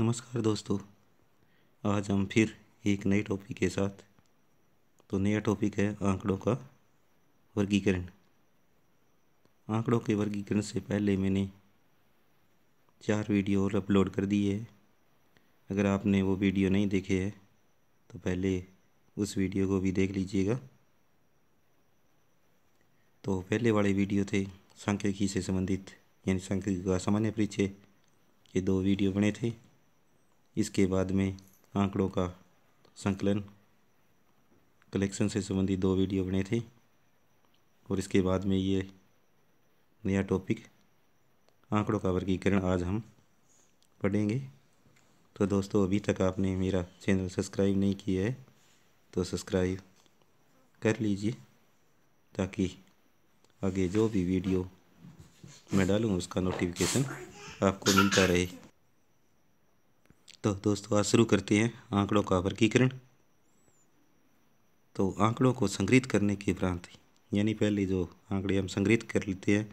नमस्कार दोस्तों आज हम फिर एक नए टॉपिक के साथ तो नया टॉपिक है आंकड़ों का वर्गीकरण आंकड़ों के वर्गीकरण से पहले मैंने चार वीडियो और अपलोड कर दिए है अगर आपने वो वीडियो नहीं देखे है तो पहले उस वीडियो को भी देख लीजिएगा तो पहले वाले वीडियो थे सांख्यिकी से संबंधित यानी सांख्यिकी का सामान्य परिचय ये दो वीडियो बने थे इसके बाद में आंकड़ों का संकलन कलेक्शन से संबंधित दो वीडियो बने थे और इसके बाद में ये नया टॉपिक आंकड़ों का वर्गीकरण आज हम पढ़ेंगे तो दोस्तों अभी तक आपने मेरा चैनल सब्सक्राइब नहीं किया है तो सब्सक्राइब कर लीजिए ताकि आगे जो भी वीडियो मैं डालूँ उसका नोटिफिकेशन आपको मिलता रहे तो दोस्तों आज शुरू करते हैं आंकड़ों का वर्गीकरण तो आंकड़ों को संग्रहित करने के उपरांत यानी पहले जो आंकड़े हम संग्रहित कर लेते हैं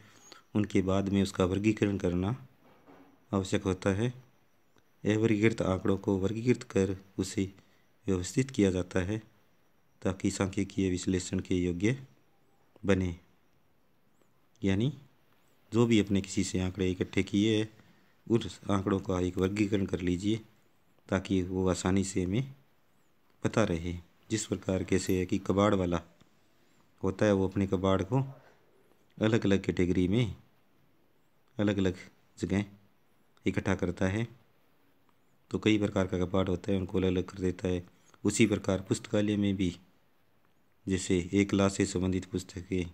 उनके बाद में उसका वर्गीकरण करना आवश्यक होता है यह वर्गीकृत आंकड़ों को वर्गीकृत कर उसे व्यवस्थित किया जाता है ताकि सांख्यिकीय विश्लेषण के योग्य बने यानी जो भी अपने किसी से आंकड़े इकट्ठे किए हैं उन आंकड़ों का एक वर्गीकरण कर लीजिए ताकि वो आसानी से हमें पता रहे जिस प्रकार कैसे है कि कबाड़ वाला होता है वो अपने कबाड़ को अलग अलग कैटेगरी में अलग अलग जगह इकट्ठा करता है तो कई प्रकार का कबाड़ होता है उनको अलग अलग कर देता है उसी प्रकार पुस्तकालय में भी जैसे एक क्लास से संबंधित पुस्तकें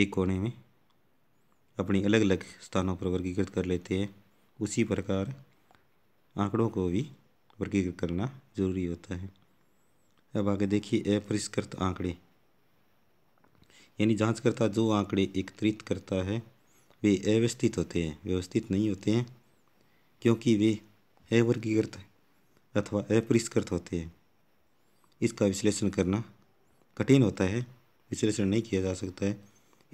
एक कोने में अपनी अलग अलग स्थानों पर वर्गीकृत कर लेते हैं उसी प्रकार आंकड़ों को भी वर्गीकृत करना जरूरी होता है अब आगे देखिए अपरिष्कृत आंकड़े यानी जांचकर्ता जो आंकड़े एकत्रित करता है वे अव्यवस्थित होते हैं व्यवस्थित नहीं होते हैं क्योंकि वे अवर्गीकृत अथवा अपरिष्कृत होते हैं इसका विश्लेषण करना कठिन होता है विश्लेषण नहीं किया जा सकता है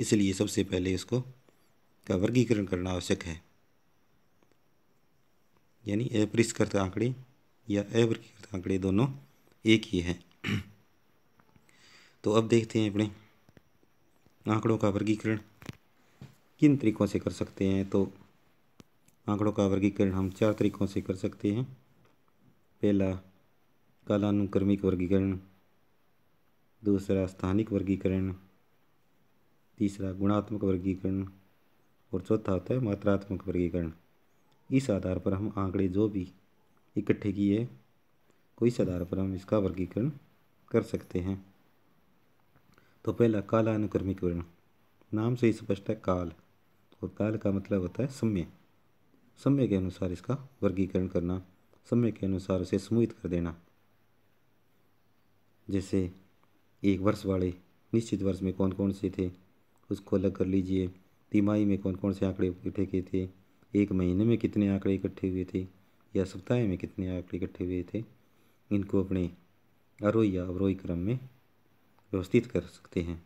इसलिए सबसे पहले इसको का वर्गीकरण करना आवश्यक है यानी अपरिष्कृत आंकड़े या अवर्गीकृत आंकड़े दोनों एक ही है तो अब देखते हैं अपने आंकड़ों का वर्गीकरण किन तरीक़ों से कर सकते हैं तो आंकड़ों का वर्गीकरण हम चार तरीक़ों से कर सकते हैं पहला कालानुक्रमिक वर्गीकरण दूसरा स्थानिक वर्गीकरण तीसरा गुणात्मक वर्गीकरण और चौथा होता है मात्रात्मक वर्गीकरण इस आधार पर हम आंकड़े जो भी इकट्ठे किए कोई इस आधार पर हम इसका वर्गीकरण कर सकते हैं तो पहला काला अनुक्रमिक वर्ण नाम से ही स्पष्ट है काल और काल का मतलब होता है समय समय के अनुसार इसका वर्गीकरण करना समय के अनुसार उसे समूहित कर देना जैसे एक वर्ष वाले निश्चित वर्ष में कौन कौन से थे उसको अलग कर लीजिए तिमाही में कौन कौन से आंकड़े इकट्ठे किए थे एक महीने में कितने आंकड़े इकट्ठे हुए थे या सप्ताह में कितने आंकड़े इकट्ठे हुए थे इनको अपने आरोही या अवरोही क्रम में व्यवस्थित कर सकते हैं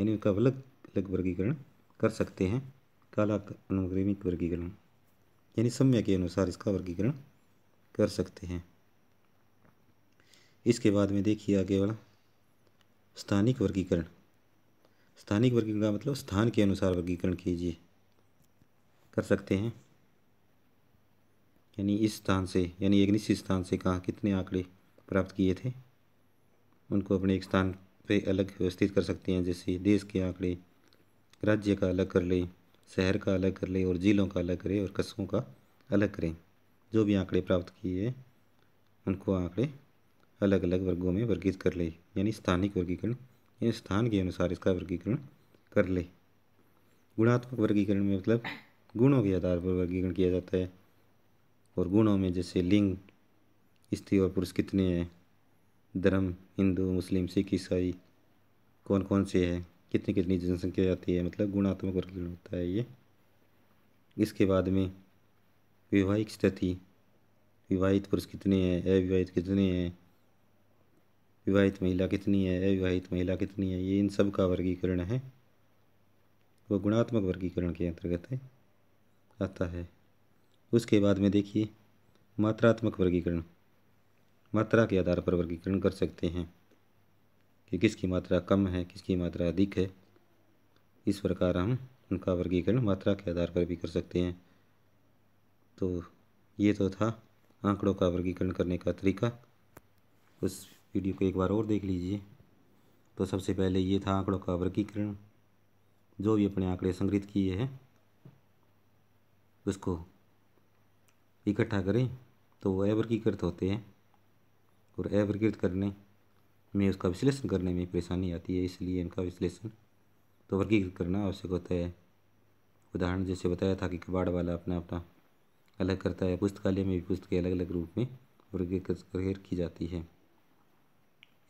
यानी उनका अलग अलग वर्गीकरण कर सकते हैं काला अनुक्रमिक वर्गीकरण यानी समय के अनुसार इसका वर्गीकरण कर सकते हैं इसके बाद में देखिए आगे वाला स्थानिक वर्गीकरण स्थानिक वर्गीकरण का मतलब स्थान के अनुसार वर्गीकरण कीजिए कर सकते हैं यानी इस स्थान से यानी एक निश्चित स्थान से कहाँ कितने आंकड़े प्राप्त किए थे उनको अपने एक स्थान पे अलग व्यवस्थित कर सकते हैं जैसे देश के आंकड़े राज्य का अलग कर लें शहर का अलग कर लें और ज़िलों का अलग करें और कस्बों का अलग करें जो भी आंकड़े प्राप्त किए उनको आंकड़े अलग अलग वर्गों में वर्गीत कर ले यानी स्थानिक वर्गीकरण या स्थान के अनुसार इसका वर्गीकरण कर ले गुणात्मक वर्गीकरण में मतलब गुणों के आधार पर वर्गीकरण किया जाता है और गुणों में जैसे लिंग स्त्री और पुरुष कितने हैं धर्म हिंदू मुस्लिम सिख ईसाई कौन कौन से हैं कितनी कितनी जनसंख्या आती है मतलब गुणात्मक वर्गीकरण होता है ये इसके बाद में वैवाहिक स्थिति विवाहित पुरुष कितने हैं अविवाहित कितने हैं विवाहित महिला कितनी है अविवाहित महिला कितनी है ये इन सब का वर्गीकरण है वो गुणात्मक वर्गीकरण के अंतर्गत आता है उसके बाद में देखिए मात्रात्मक वर्गीकरण मात्रा के आधार पर वर्गीकरण कर सकते हैं कि किसकी मात्रा कम है किसकी मात्रा अधिक है इस प्रकार हम उनका वर्गीकरण मात्रा के आधार पर भी कर सकते हैं तो ये तो था आंकड़ों का वर्गीकरण करने का तरीका उस वीडियो को एक बार और देख लीजिए तो सबसे पहले ये था आंकड़ों का वर्गीकरण जो भी अपने आंकड़े संग्रहित किए हैं उसको इकट्ठा करें तो वो अवर्गीकृत होते हैं और अवर्गीकृत करने में उसका विश्लेषण करने में परेशानी आती है इसलिए इनका विश्लेषण तो वर्गीकृत करना आवश्यक होता है उदाहरण जैसे बताया था कि कबाड़ वाला अपना अपना अलग करता है पुस्तकालय में भी पुस्तकें अलग अलग रूप में वर्गीकृत कर रखी जाती है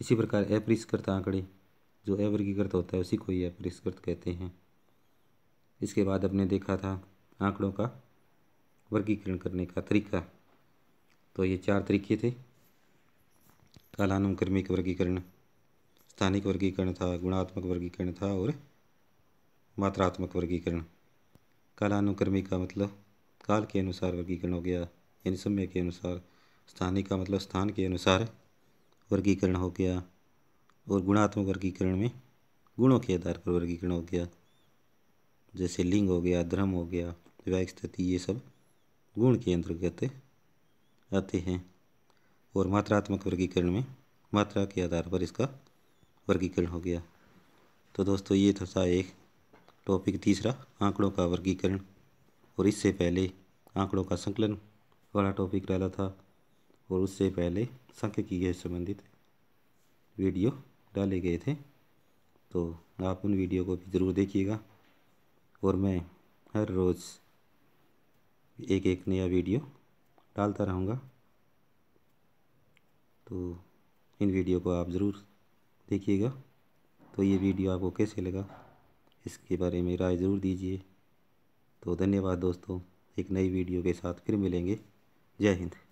इसी प्रकार अपरिष्कृत आंकड़े जो अवर्गीकृत होता है उसी को ही अपरिष्कृत कहते हैं इसके बाद अपने देखा था आंकड़ों का वर्गीकरण करने का तरीका तो ये चार तरीके थे कालानुक्रमिक वर्गीकरण स्थानिक वर्गीकरण था गुणात्मक वर्गीकरण था और मात्रात्मक वर्गीकरण कालानुक्रमिक का मतलब काल के अनुसार वर्गीकरण हो गया यानी समय के अनुसार स्थानिक का मतलब स्थान के अनुसार वर्गीकरण हो गया और गुणात्मक वर्गीकरण में गुणों के आधार पर वर्गीकरण हो गया जैसे लिंग हो गया धर्म हो गया वैवाहिक स्थिति ये सब गुण के अंतर्गत आते हैं और मात्रात्मक वर्गीकरण में मात्रा के आधार पर इसका वर्गीकरण हो गया तो दोस्तों ये था एक टॉपिक तीसरा आंकड़ों का वर्गीकरण और इससे पहले आंकड़ों का संकलन वाला टॉपिक डाला था और उससे पहले की संबंधित वीडियो डाले गए थे तो आप उन वीडियो को भी ज़रूर देखिएगा और मैं हर रोज़ एक एक नया वीडियो डालता रहूँगा तो इन वीडियो को आप ज़रूर देखिएगा तो ये वीडियो आपको कैसे लगा इसके बारे में राय ज़रूर दीजिए तो धन्यवाद दोस्तों एक नई वीडियो के साथ फिर मिलेंगे जय हिंद